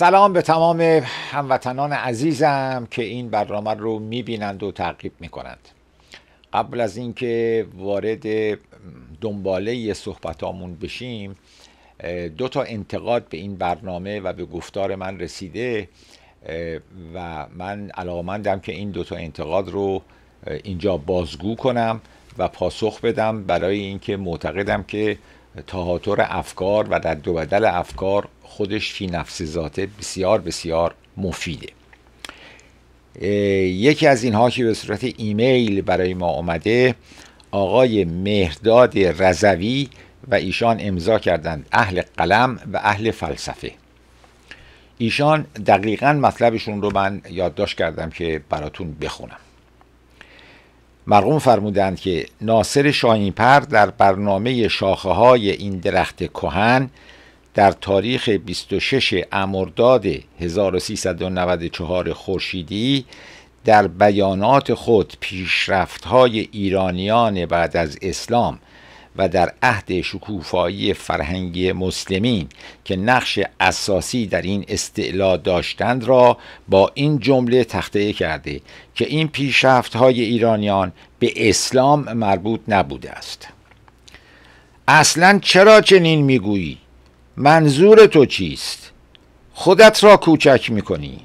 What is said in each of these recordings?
سلام به تمام هموطنان عزیزم که این برنامه رو میبینند و تعقیب میکنند قبل از اینکه وارد دنباله صحبتامون بشیم دو تا انتقاد به این برنامه و به گفتار من رسیده و من علاقمندم که این دو تا انتقاد رو اینجا بازگو کنم و پاسخ بدم برای اینکه معتقدم که تهاتر افکار و در دو بدل افکار خودش فی نفس ذاته بسیار بسیار مفیده یکی از اینها که به صورت ایمیل برای ما آمده آقای مهرداد رضوی و ایشان امضا کردند اهل قلم و اهل فلسفه ایشان دقیقا مطلبشون رو من یادداشت کردم که براتون بخونم مرقوم فرمودند که ناصر شاهینپر در برنامه شاخه های این درخت کهن در تاریخ 26 امرداد 1394 خورشیدی در بیانات خود پیشرفت های ایرانیان بعد از اسلام و در عهد شکوفایی فرهنگی مسلمین که نقش اساسی در این استعلا داشتند را با این جمله تخته کرده که این پیشرفت های ایرانیان به اسلام مربوط نبوده است اصلا چرا چنین میگویی منظور تو چیست خودت را کوچک میکنی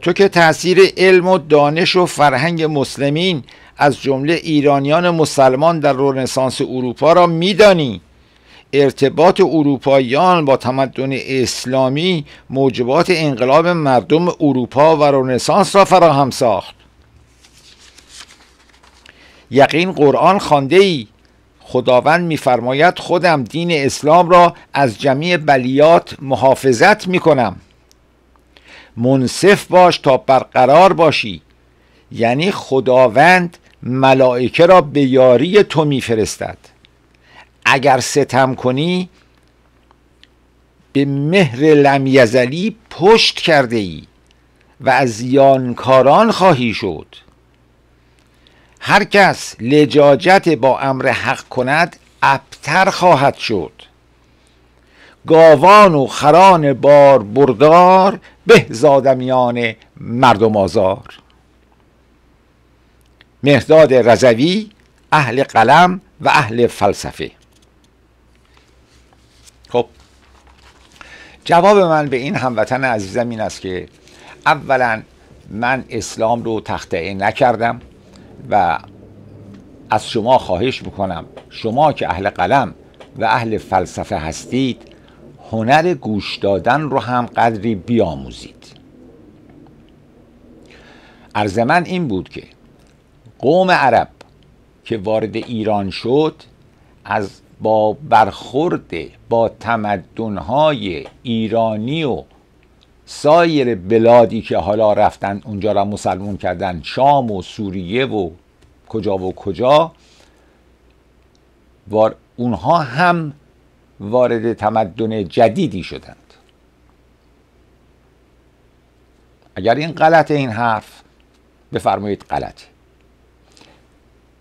تو که تاثیر علم و دانش و فرهنگ مسلمین از جمله ایرانیان مسلمان در رنسانس اروپا را میدانی ارتباط اروپاییان با تمدن اسلامی موجبات انقلاب مردم اروپا و رنسانس را فراهم ساخت یقین قرآن خانده ای خداوند میفرماید خودم دین اسلام را از جمعی بلیات محافظت می کنم منصف باش تا برقرار باشی یعنی خداوند ملائکه را به یاری تو میفرستد اگر ستم کنی به مهر لمیزلی پشت کرده ای و از یانکاران خواهی شد هر کس لجاجت با امر حق کند ابتر خواهد شد گاوان و خران بار بردار به زادمیان مردم آزار مهداد رضوی اهل قلم و اهل فلسفه خب جواب من به این هموطن عزیزم این است که اولا من اسلام رو تخته نکردم و از شما خواهش میکنم شما که اهل قلم و اهل فلسفه هستید هنر گوش دادن رو هم قدری بیاموزید عرض من این بود که قوم عرب که وارد ایران شد از با برخورد با تمدنهای ایرانی و سایر بلادی که حالا رفتن اونجا را مسلمون کردن شام و سوریه و کجا و کجا اونها هم وارد تمدن جدیدی شدند اگر این غلط این حرف بفرمایید غلط.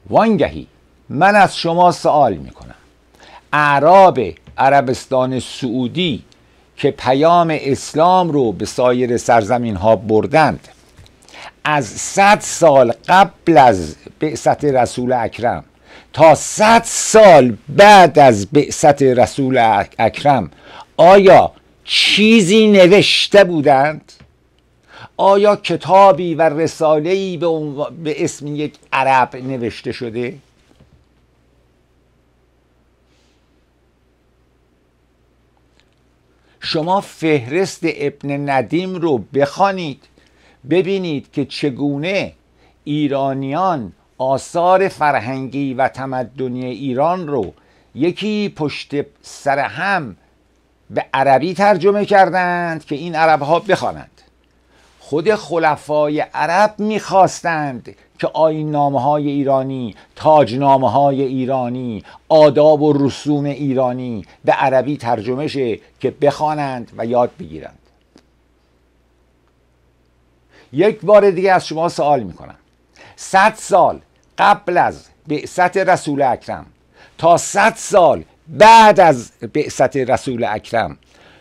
وانگهی من از شما سوال میکنم اعراب عربستان سعودی که پیام اسلام رو به سایر سرزمین ها بردند از صد سال قبل از بعثت رسول اکرم تا صد سال بعد از بعثت رسول اکرم آیا چیزی نوشته بودند؟ آیا کتابی و رساله‌ای به اسم یک عرب نوشته شده؟ شما فهرست ابن ندیم رو بخوانید ببینید که چگونه ایرانیان آثار فرهنگی و تمدنی ایران رو یکی پشت سر هم به عربی ترجمه کردند که این عرب ها بخوانند خود خلفای عرب میخواستند که آین نامه های ایرانی نامه های ایرانی آداب و رسوم ایرانی به عربی ترجمه شه که بخوانند و یاد بگیرند یک بار دیگه از شما سوال میکنم صد سال قبل از بعثت رسول اکرم تا صد سال بعد از بعثت رسول اکرم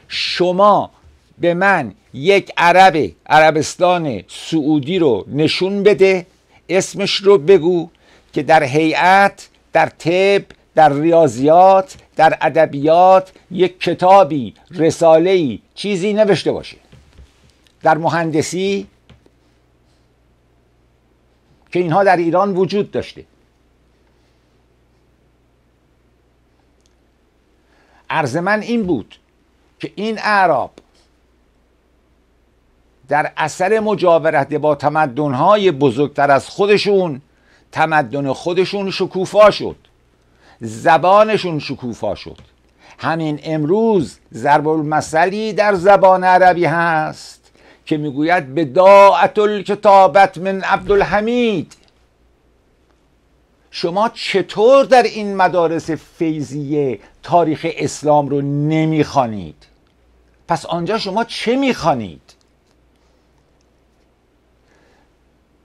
شما به من یک عرب عربستان سعودی رو نشون بده اسمش رو بگو که در هیئت در طب در ریاضیات در ادبیات یک کتابی ای چیزی نوشته باشه در مهندسی که اینها در ایران وجود داشته عرض من این بود که این اعراب در اثر مجاورت با تمدنهای بزرگتر از خودشون تمدن خودشون شکوفا شد زبانشون شکوفا شد همین امروز ضرب المثلی در زبان عربی هست که میگوید بداعت الکتابت من عبدالحمید شما چطور در این مدارس فیضیه تاریخ اسلام رو نمیخوانید پس آنجا شما چه میخوانید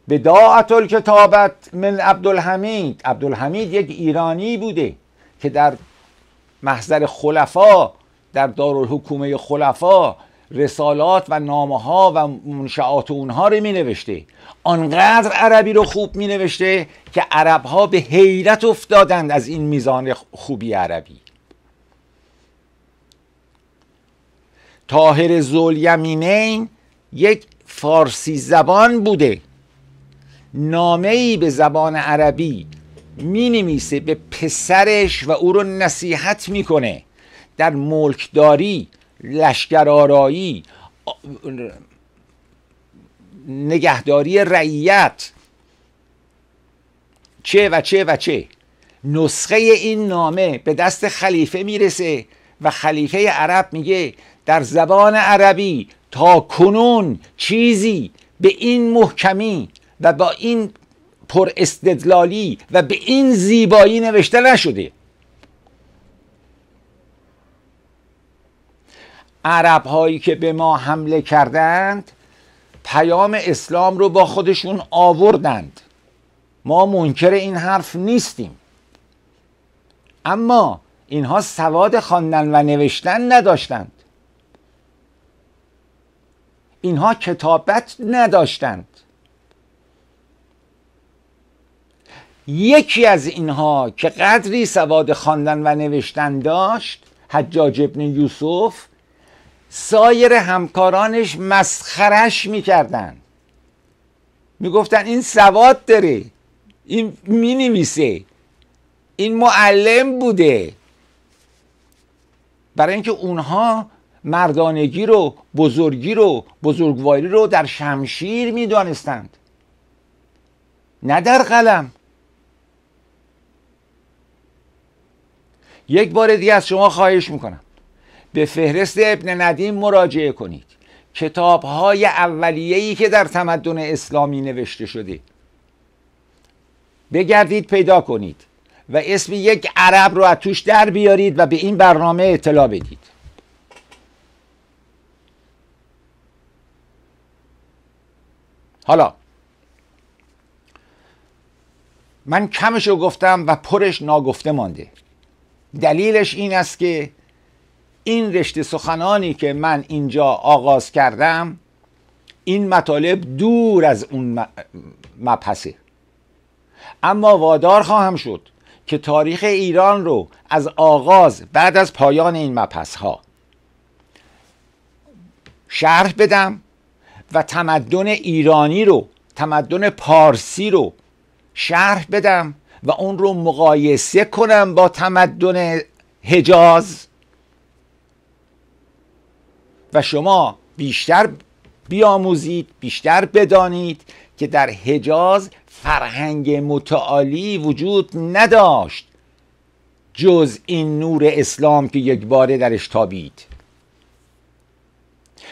بداعت الکتابت من عبدالحمید عبدالحمید یک ایرانی بوده که در محضر خلفا در دارالحکومه خلفا رسالات و نامه ها و منشعات اونها رو می نوشته آنقدر عربی رو خوب می نوشته که عرب ها به حیرت افتادند از این میزان خوبی عربی تاهر زولیمینین یک فارسی زبان بوده نامه ای به زبان عربی می نمیسه به پسرش و او رو نصیحت میکنه در ملکداری لشکرآرایی نگهداری رعیت چه و چه و چه نسخه این نامه به دست خلیفه میرسه و خلیفه عرب میگه در زبان عربی تا کنون چیزی به این محکمی و با این پر استدلالی و به این زیبایی نوشته نشده عرب هایی که به ما حمله کردند پیام اسلام رو با خودشون آوردند ما منکر این حرف نیستیم اما اینها سواد خواندن و نوشتن نداشتند اینها کتابت نداشتند یکی از اینها که قدری سواد خواندن و نوشتن داشت حجاج ابن یوسف سایر همکارانش مسخرش میکردن میگفتن این سواد داره این مینویسه این معلم بوده برای اینکه اونها مردانگی رو بزرگی رو بزرگواری رو در شمشیر میدانستند نه در قلم یک بار دیگه از شما خواهش میکنم به فهرست ابن ندیم مراجعه کنید کتاب های ای که در تمدن اسلامی نوشته شده بگردید پیدا کنید و اسم یک عرب رو از توش در بیارید و به این برنامه اطلاع بدید حالا من کمش رو گفتم و پرش ناگفته مانده دلیلش این است که این رشته سخنانی که من اینجا آغاز کردم این مطالب دور از اون مبحثه اما وادار خواهم شد که تاریخ ایران رو از آغاز بعد از پایان این مبحث ها شرح بدم و تمدن ایرانی رو تمدن پارسی رو شرح بدم و اون رو مقایسه کنم با تمدن حجاز و شما بیشتر بیاموزید بیشتر بدانید که در حجاز فرهنگ متعالی وجود نداشت جز این نور اسلام که یک باره درش تابید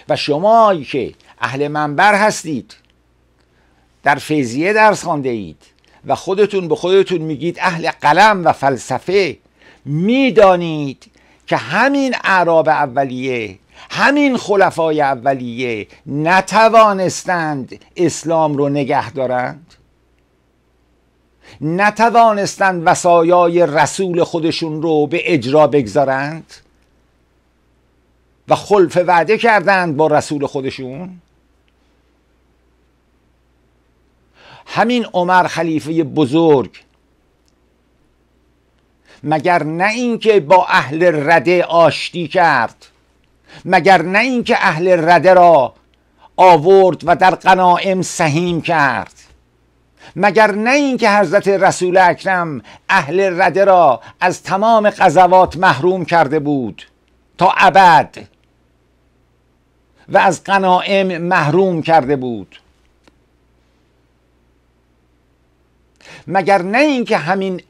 و شما که اهل منبر هستید در فیضیه درس خوانده اید و خودتون به خودتون میگید اهل قلم و فلسفه میدانید که همین اعراب اولیه همین خلفای اولیه نتوانستند اسلام رو نگه دارند نتوانستند وسایای رسول خودشون رو به اجرا بگذارند و خلف وعده کردند با رسول خودشون همین عمر خلیفه بزرگ مگر نه اینکه با اهل رده آشتی کرد مگر نه اینکه اهل رده را آورد و در قنائم سهیم کرد مگر نه اینکه حضرت رسول اکرم اهل رده را از تمام قضوات محروم کرده بود تا ابد و از قنائم محروم کرده بود مگر نه اینکه همین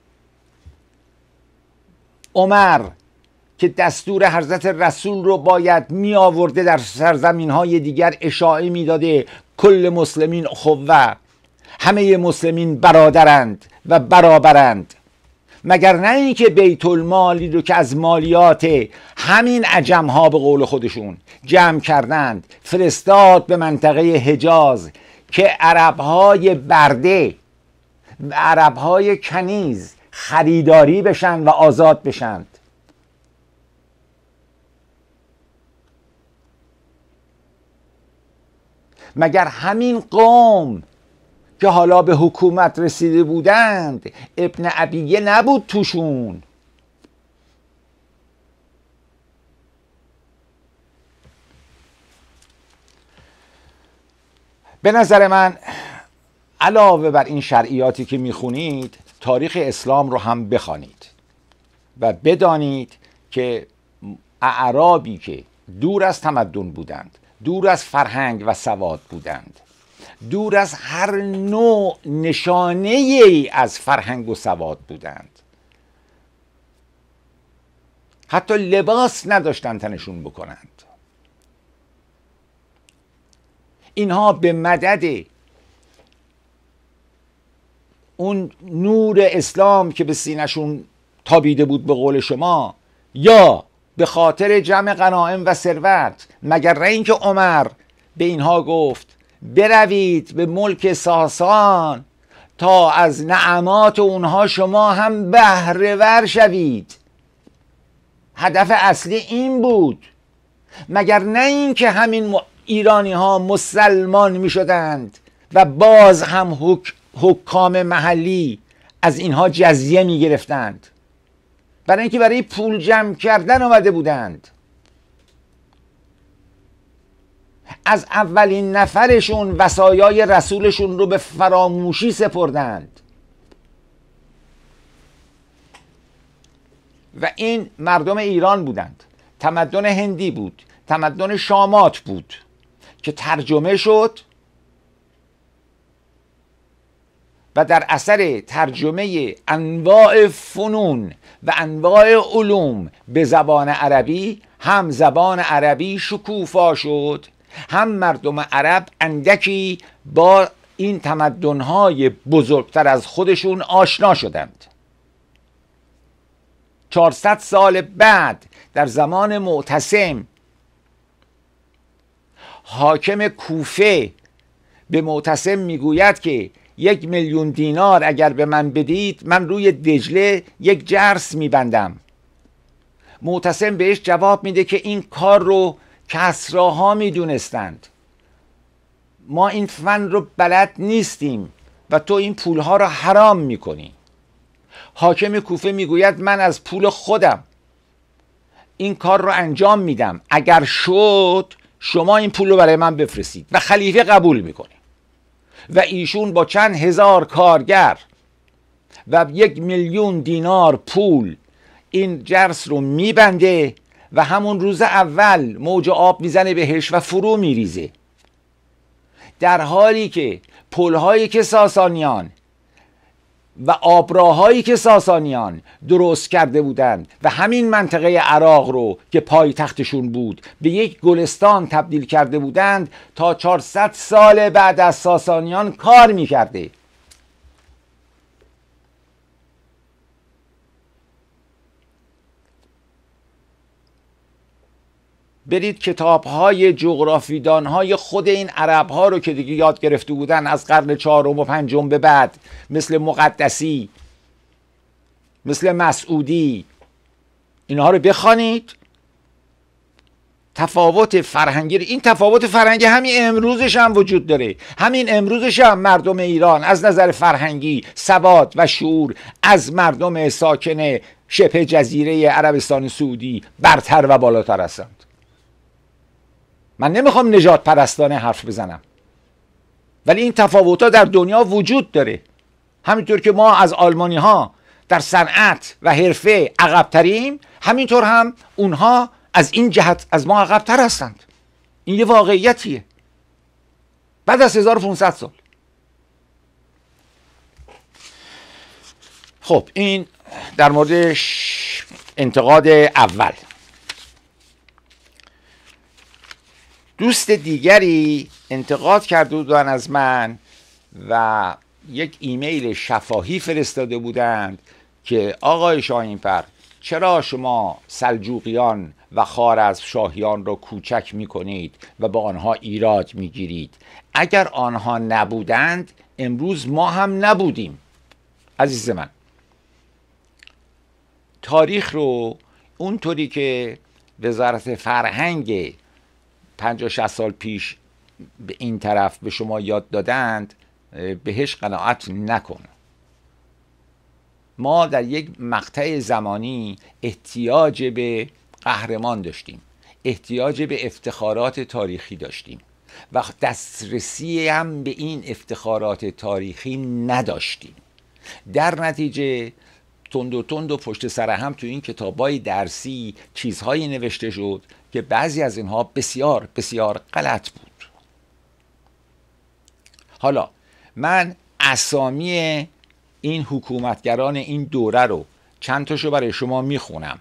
عمر که دستور حضرت رسول رو باید می آورده در سرزمین های دیگر اشاعه می داده کل مسلمین خوه همه مسلمین برادرند و برابرند مگر نه اینکه بیت المالی رو که از مالیات همین عجم ها به قول خودشون جمع کردند فرستاد به منطقه حجاز که عرب های برده عرب های کنیز خریداری بشن و آزاد بشند مگر همین قوم که حالا به حکومت رسیده بودند ابن عبیه نبود توشون به نظر من علاوه بر این شرعیاتی که میخونید تاریخ اسلام رو هم بخوانید و بدانید که اعرابی که دور از تمدن بودند دور از فرهنگ و سواد بودند دور از هر نوع نشانه ای از فرهنگ و سواد بودند حتی لباس نداشتند تنشون بکنند اینها به مدد اون نور اسلام که به سینشون تابیده بود به قول شما یا به خاطر جمع غنائم و ثروت مگر نه اینکه عمر به اینها گفت بروید به ملک ساسان تا از نعمات اونها شما هم بهرهور شوید هدف اصلی این بود مگر نه اینکه همین ایرانی ها مسلمان می شدند و باز هم حکم حکام محلی از اینها جزیه می گرفتند برای اینکه برای پول جمع کردن آمده بودند از اولین نفرشون وسایای رسولشون رو به فراموشی سپردند و این مردم ایران بودند تمدن هندی بود تمدن شامات بود که ترجمه شد و در اثر ترجمه انواع فنون و انواع علوم به زبان عربی هم زبان عربی شکوفا شد هم مردم عرب اندکی با این تمدنهای بزرگتر از خودشون آشنا شدند 400 سال بعد در زمان معتصم حاکم کوفه به معتصم میگوید که یک میلیون دینار اگر به من بدید من روی دجله یک جرس میبندم معتصم بهش جواب میده که این کار رو کسراها میدونستند ما این فن رو بلد نیستیم و تو این پولها را حرام میکنی حاکم کوفه میگوید من از پول خودم این کار رو انجام میدم اگر شد شما این پول رو برای من بفرستید و خلیفه قبول میکنه و ایشون با چند هزار کارگر و یک میلیون دینار پول این جرس رو میبنده و همون روز اول موج آب میزنه بهش و فرو میریزه در حالی که پلهایی که ساسانیان و آبراهایی که ساسانیان درست کرده بودند و همین منطقه عراق رو که پایتختشون بود به یک گلستان تبدیل کرده بودند تا 400 سال بعد از ساسانیان کار میکرده برید کتاب های جغرافیدان های خود این عرب ها رو که دیگه یاد گرفته بودن از قرن چهارم و پنجم به بعد مثل مقدسی مثل مسعودی اینها رو بخوانید تفاوت فرهنگی این تفاوت فرهنگی همین امروزش هم وجود داره همین امروزش هم مردم ایران از نظر فرهنگی سواد و شعور از مردم ساکن شبه جزیره عربستان سعودی برتر و بالاتر هستند من نمیخوام نجات پرستانه حرف بزنم ولی این تفاوت ها در دنیا وجود داره همینطور که ما از آلمانی ها در صنعت و حرفه عقبتریم همینطور هم اونها از این جهت از ما عقبتر هستند این یه واقعیتیه بعد از 1500 سال خب این در مورد انتقاد اول دوست دیگری انتقاد کرده بودن از من و یک ایمیل شفاهی فرستاده بودند که آقای شاهینفر چرا شما سلجوقیان و از شاهیان را کوچک می کنید و به آنها ایراد می گیرید اگر آنها نبودند امروز ما هم نبودیم عزیز من تاریخ رو اونطوری که وزارت فرهنگ 50 60 سال پیش به این طرف به شما یاد دادند بهش قناعت نکن ما در یک مقطع زمانی احتیاج به قهرمان داشتیم احتیاج به افتخارات تاریخی داشتیم و دسترسی هم به این افتخارات تاریخی نداشتیم در نتیجه تند و تند و پشت سر هم تو این کتابای درسی چیزهایی نوشته شد که بعضی از اینها بسیار بسیار غلط بود حالا من اسامی این حکومتگران این دوره رو چند تاشو برای شما میخونم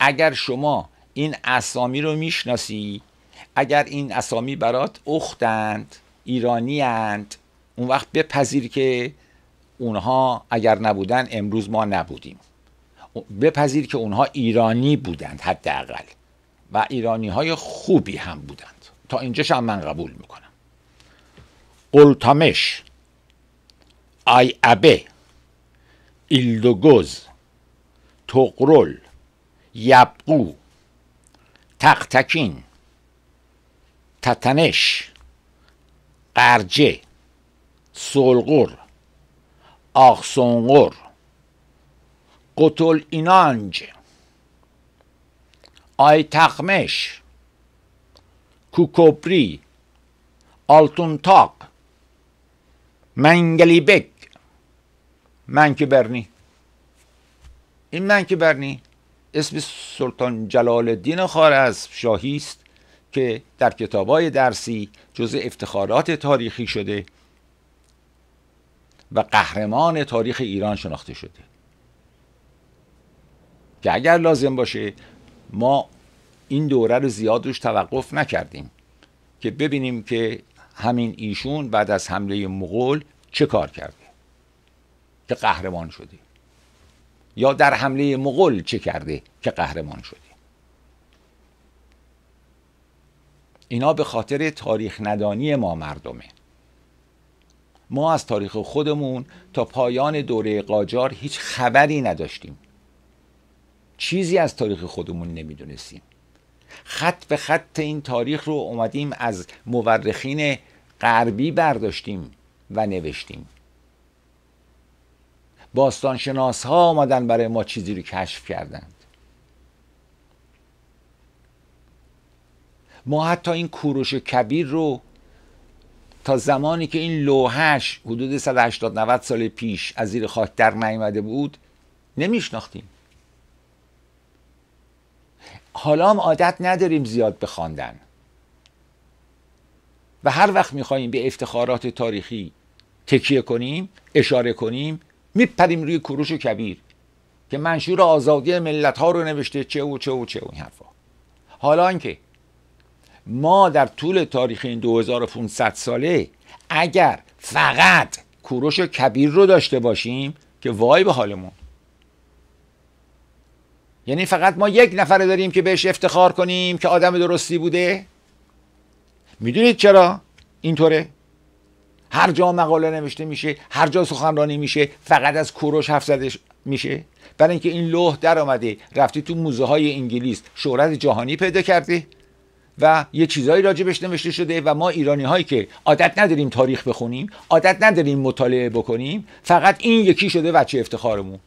اگر شما این اسامی رو میشناسی اگر این اسامی برات اختند ایرانی اند اون وقت بپذیر که اونها اگر نبودن امروز ما نبودیم بپذیر که اونها ایرانی بودند حداقل و ایرانی های خوبی هم بودند تا اینجاش هم من قبول میکنم قلتامش آی ابه ایلدوگوز تقرل یبقو تختکین تتنش قرجه سلغور آخسونغور قتل اینانجه Aytakmış, Kukopri, بک منکی برنی این برنی اسم سلطان جلال الدین خارز شاهی است که در کتابای درسی جزء افتخارات تاریخی شده و قهرمان تاریخ ایران شناخته شده که اگر لازم باشه ما این دوره رو زیاد روش توقف نکردیم که ببینیم که همین ایشون بعد از حمله مغول چه کار کرده که قهرمان شده یا در حمله مغول چه کرده که قهرمان شده اینا به خاطر تاریخ ندانی ما مردمه ما از تاریخ خودمون تا پایان دوره قاجار هیچ خبری نداشتیم چیزی از تاریخ خودمون نمیدونستیم خط به خط این تاریخ رو اومدیم از مورخین غربی برداشتیم و نوشتیم باستانشناس ها آمدن برای ما چیزی رو کشف کردند ما حتی این کوروش کبیر رو تا زمانی که این لوحش حدود 180 90 سال پیش از زیر خاک در نیامده بود نمیشناختیم حالا هم عادت نداریم زیاد بخواندن و هر وقت میخواییم به افتخارات تاریخی تکیه کنیم اشاره کنیم میپریم روی کروش کبیر که منشور آزادی ملت ها رو نوشته چه و چه و چه و این حرفا حالا اینکه ما در طول تاریخ این 2500 ساله اگر فقط کوروش کبیر رو داشته باشیم که وای به حالمون یعنی فقط ما یک نفره داریم که بهش افتخار کنیم که آدم درستی بوده میدونید چرا اینطوره هر جا مقاله نوشته میشه هر جا سخنرانی میشه فقط از کوروش حرف زده میشه برای اینکه این لوح در آمده رفته تو موزه های انگلیس شهرت جهانی پیدا کرده و یه چیزایی راجبش نوشته شده و ما ایرانی هایی که عادت نداریم تاریخ بخونیم عادت نداریم مطالعه بکنیم فقط این یکی شده بچه افتخارمون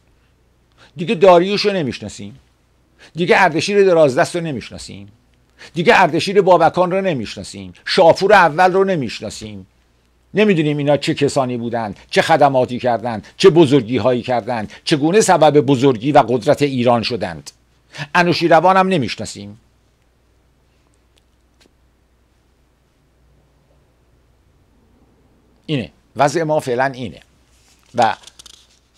دیگه داریوش رو نمیشناسیم دیگه اردشیر درازدست رو نمیشناسیم دیگه اردشیر بابکان رو نمیشناسیم شافور اول رو نمیشناسیم نمیدونیم اینا چه کسانی بودند چه خدماتی کردند چه بزرگی هایی کردند چگونه سبب بزرگی و قدرت ایران شدند انوشیروان هم نمیشناسیم اینه وضع ما فعلا اینه و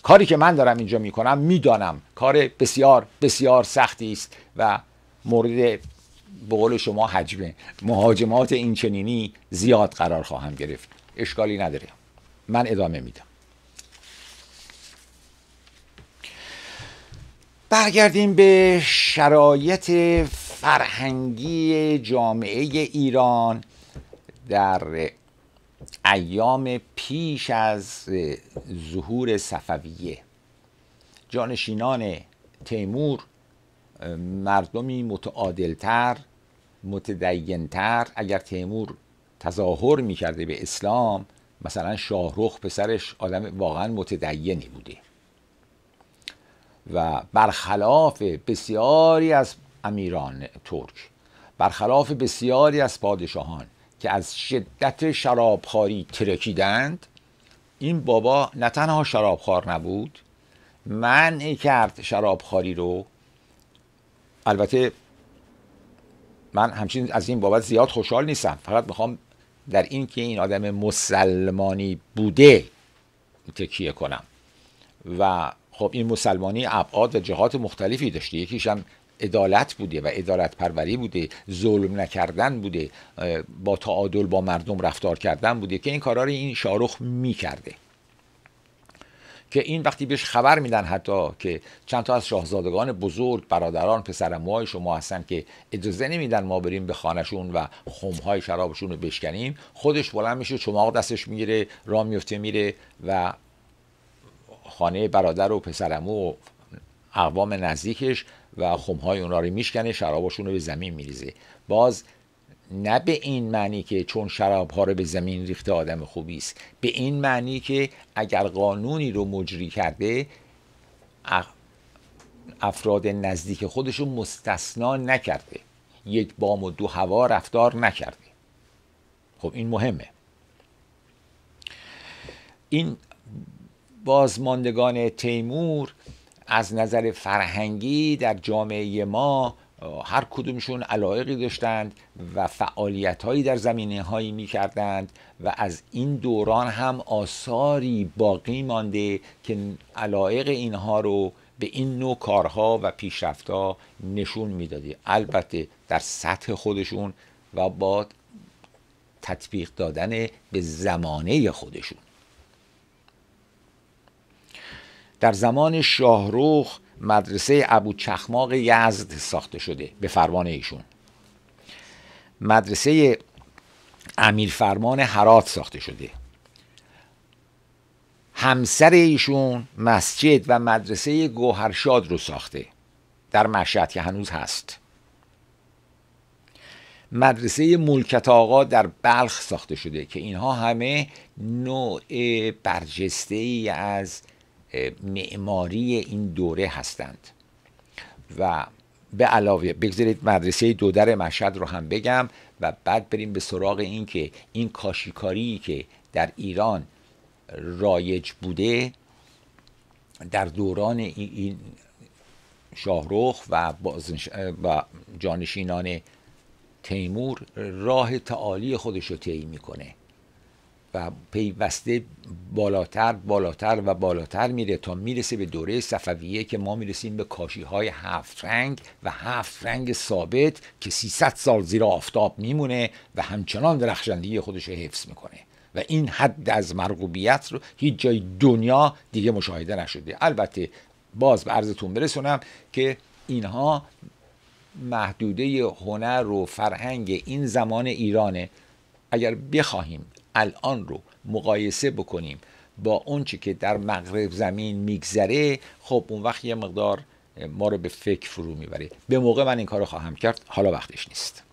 کاری که من دارم اینجا میکنم میدانم کار بسیار بسیار سختی است و مورد به قول شما حجمه مهاجمات اینچنینی زیاد قرار خواهم گرفت اشکالی نداره من ادامه میدم برگردیم به شرایط فرهنگی جامعه ایران در ایام پیش از ظهور صفویه جانشینان تیمور مردمی متعادلتر متدینتر اگر تیمور تظاهر میکرده به اسلام مثلا شاهروخ پسرش آدم واقعا متدینی بوده و برخلاف بسیاری از امیران ترک برخلاف بسیاری از پادشاهان که از شدت شرابخواری ترکیدند این بابا نه تنها شرابخوار نبود منعی کرد شرابخواری رو البته من همچین از این بابت زیاد خوشحال نیستم فقط میخوام در این که این آدم مسلمانی بوده تکیه کنم و خب این مسلمانی ابعاد و جهات مختلفی داشته یکیش هم عدالت بوده و ادارت پروری بوده ظلم نکردن بوده با تعادل با مردم رفتار کردن بوده که این کارا رو این شارخ میکرده که این وقتی بهش خبر میدن حتی که چند تا از شاهزادگان بزرگ برادران پسرموهای شما هستن که اجازه نمیدن ما بریم به خانهشون و خمهای شرابشون رو بشکنیم خودش بلند میشه چماق دستش میگیره را میفته میره و خانه برادر و پسرمو و اقوام نزدیکش و خمهای اونا رو میشکنه شرابشون رو به زمین میریزه باز نه به این معنی که چون شراب ها رو به زمین ریخته آدم خوبی است به این معنی که اگر قانونی رو مجری کرده افراد نزدیک خودشون مستثنا نکرده یک بام و دو هوا رفتار نکرده خب این مهمه این بازماندگان تیمور از نظر فرهنگی در جامعه ما هر کدومشون علایقی داشتند و فعالیت در زمینه هایی می کردند و از این دوران هم آثاری باقی مانده که علایق اینها رو به این نوع کارها و پیشرفتها نشون میدادی البته در سطح خودشون و با تطبیق دادن به زمانه خودشون در زمان شاهروخ مدرسه ابو چخماق یزد ساخته شده به فرمان ایشون مدرسه امیر فرمان حرات ساخته شده همسر ایشون مسجد و مدرسه گوهرشاد رو ساخته در مشهد که هنوز هست مدرسه ملکت آقا در بلخ ساخته شده که اینها همه نوع برجسته ای از معماری این دوره هستند و به علاوه بگذارید مدرسه دودر مشهد رو هم بگم و بعد بریم به سراغ این که این کاشیکاری که در ایران رایج بوده در دوران این شاهروخ و, و جانشینان تیمور راه تعالی خودش رو طی میکنه و پیوسته بالاتر بالاتر و بالاتر میره تا میرسه به دوره صفویه که ما میرسیم به کاشی های هفت رنگ و هفت رنگ ثابت که 300 سال زیر آفتاب میمونه و همچنان درخشندگی خودش رو حفظ میکنه و این حد از مرغوبیت رو هیچ جای دنیا دیگه مشاهده نشده البته باز به عرضتون برسونم که اینها محدوده هنر و فرهنگ این زمان ایرانه اگر بخواهیم الان رو مقایسه بکنیم با اونچه که در مغرب زمین میگذره خب اون وقت یه مقدار ما رو به فکر فرو میبره به موقع من این کار رو خواهم کرد حالا وقتش نیست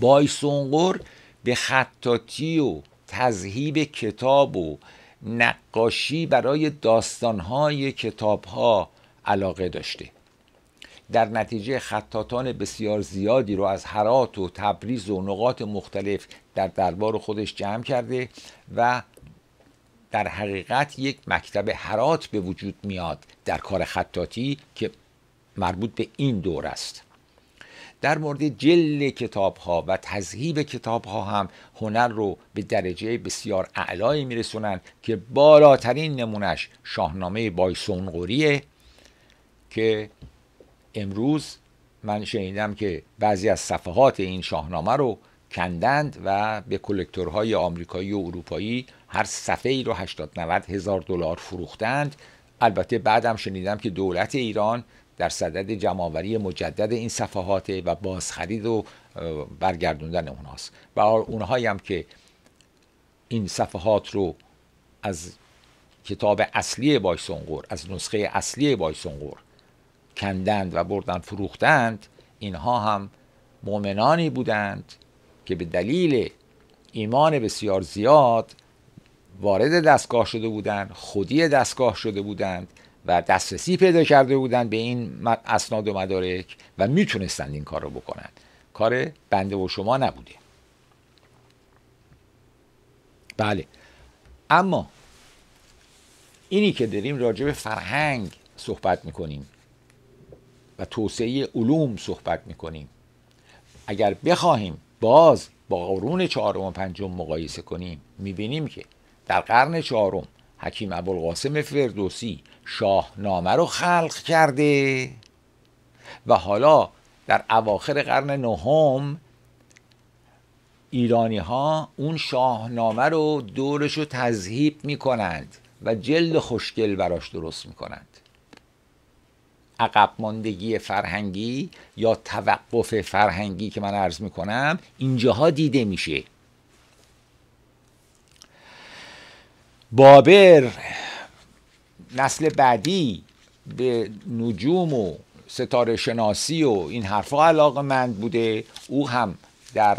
بایسونگور به خطاتی و تذهیب کتاب و نقاشی برای داستانهای کتابها علاقه داشته در نتیجه خطاتان بسیار زیادی رو از هرات و تبریز و نقاط مختلف در دربار خودش جمع کرده و در حقیقت یک مکتب هرات به وجود میاد در کار خطاتی که مربوط به این دور است در مورد جل کتاب ها و تذهیب کتاب ها هم هنر رو به درجه بسیار اعلایی میرسونند که بالاترین نمونش شاهنامه بایسونقوریه که امروز من شنیدم که بعضی از صفحات این شاهنامه رو کندند و به کلکتورهای آمریکایی و اروپایی هر صفحه ای رو 80 90 هزار دلار فروختند البته بعدم شنیدم که دولت ایران در صدد جمعآوری مجدد این صفحات و بازخرید و برگردوندن اونهاست و اونهایی هم که این صفحات رو از کتاب اصلی بایسونگور از نسخه اصلی بایسونگور کندند و بردند فروختند اینها هم مؤمنانی بودند که به دلیل ایمان بسیار زیاد وارد دستگاه شده بودند خودی دستگاه شده بودند و دسترسی پیدا کرده بودند به این اسناد و مدارک و میتونستند این کار رو بکنند کار بنده و شما نبوده بله اما اینی که داریم راجع به فرهنگ صحبت میکنیم و توسعه علوم صحبت میکنیم اگر بخواهیم باز با قرون چهارم و پنجم مقایسه کنیم میبینیم که در قرن چهارم حکیم ابوالقاسم فردوسی شاهنامه رو خلق کرده و حالا در اواخر قرن نهم ایرانی ها اون شاهنامه رو دورش رو تذهیب میکنند و جلد خوشگل براش درست میکنند عقب ماندگی فرهنگی یا توقف فرهنگی که من عرض میکنم اینجاها دیده میشه بابر نسل بعدی به نجوم و ستاره شناسی و این حرفا علاقه مند بوده او هم در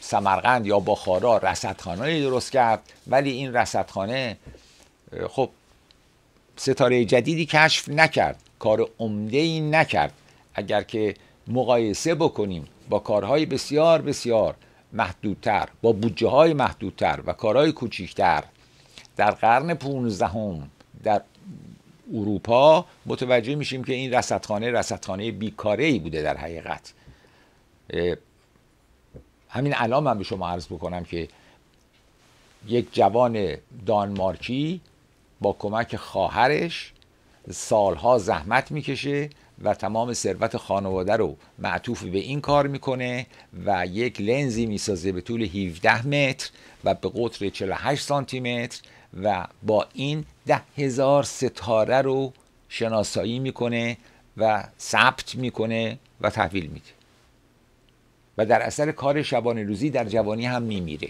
سمرقند یا بخارا رصدخانه درست کرد ولی این رصدخانه خب ستاره جدیدی کشف نکرد کار عمده ای نکرد اگر که مقایسه بکنیم با کارهای بسیار بسیار محدودتر با بودجه های محدودتر و کارهای کوچکتر، در قرن 15 هم در اروپا متوجه میشیم که این رصدخانه رصدخانه بیکاره ای بوده در حقیقت همین الان من به شما عرض بکنم که یک جوان دانمارکی با کمک خواهرش سالها زحمت میکشه و تمام ثروت خانواده رو معطوف به این کار میکنه و یک لنزی میسازه به طول 17 متر و به قطر 48 سانتی متر و با این ده هزار ستاره رو شناسایی میکنه و ثبت میکنه و تحویل میده و در اثر کار شبانه روزی در جوانی هم میمیره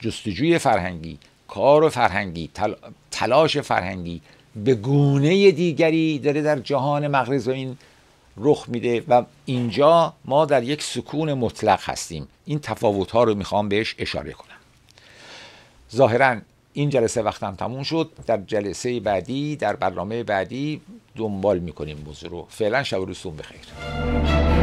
جستجوی فرهنگی کار فرهنگی تلاش فرهنگی به گونه دیگری داره در جهان مغرز و این رخ میده و اینجا ما در یک سکون مطلق هستیم این تفاوت ها رو میخوام بهش اشاره کنم ظاهرا این جلسه وقتم تموم شد در جلسه بعدی در برنامه بعدی دنبال میکنیم موضوع رو فعلا شب و روزتون بخیر